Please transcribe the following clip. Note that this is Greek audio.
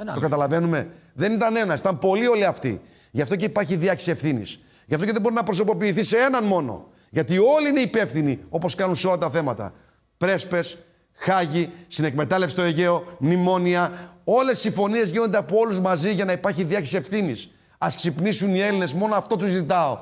Ε, ναι. Το καταλαβαίνουμε. Δεν ήταν ένας, ήταν πολλοί όλοι αυτοί. Γι' αυτό και υπάρχει διάξη ευθύνης. Γι' αυτό και δεν μπορεί να προσωποποιηθεί σε έναν μόνο. Γιατί όλοι είναι υπεύθυνοι, όπως κάνουν σε όλα τα θέματα. Πρέσπες, Χάγη, συνεκμετάλλευση στο Αιγαίο, μνημόνια. Όλες οι συμφωνίες γίνονται από όλους μαζί για να υπάρχει διάκριση ευθύνης. Ας ξυπνήσουν οι Έλληνες, μόνο αυτό τους ζητάω.